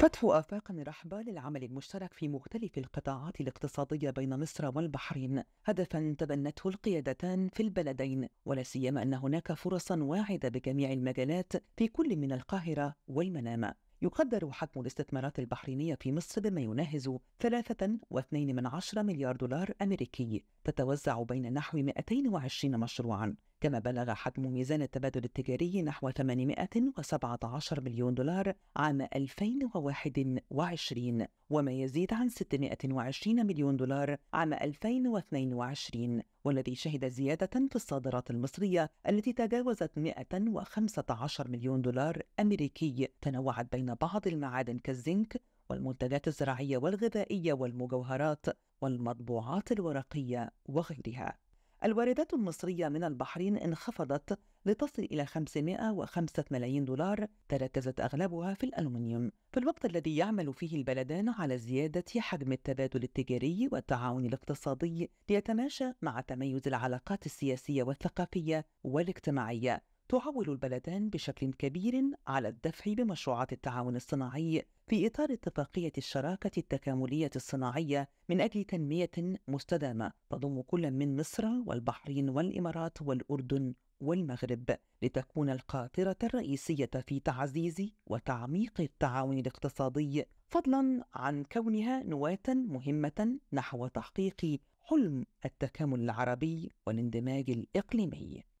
فتح آفاق رحبة للعمل المشترك في مختلف القطاعات الاقتصادية بين مصر والبحرين هدفا تبنته القيادتان في البلدين ولا سيما أن هناك فرصا واعدة بجميع المجالات في كل من القاهرة والمنامة يقدر حجم الاستثمارات البحرينية في مصر بما يناهز 3.2 من عشرة مليار دولار أمريكي تتوزع بين نحو 220 مشروعا كما بلغ حجم ميزان التبادل التجاري نحو 817 مليون دولار عام 2021 وما يزيد عن 620 مليون دولار عام 2022 والذي شهد زيادة في الصادرات المصرية التي تجاوزت 115 مليون دولار أمريكي تنوعت بين بعض المعادن كالزنك والمنتجات الزراعية والغذائية والمجوهرات والمطبوعات الورقية وغيرها الواردات المصرية من البحرين انخفضت لتصل إلى 505 ملايين دولار تركزت أغلبها في الألومنيوم في الوقت الذي يعمل فيه البلدان على زيادة حجم التبادل التجاري والتعاون الاقتصادي ليتماشى مع تميز العلاقات السياسية والثقافية والاجتماعية تعول البلدان بشكل كبير على الدفع بمشروعات التعاون الصناعي في إطار اتفاقية الشراكة التكاملية الصناعية من أجل تنمية مستدامة تضم كل من مصر والبحرين والإمارات والأردن والمغرب لتكون القاطرة الرئيسية في تعزيز وتعميق التعاون الاقتصادي فضلا عن كونها نواة مهمة نحو تحقيق حلم التكامل العربي والاندماج الإقليمي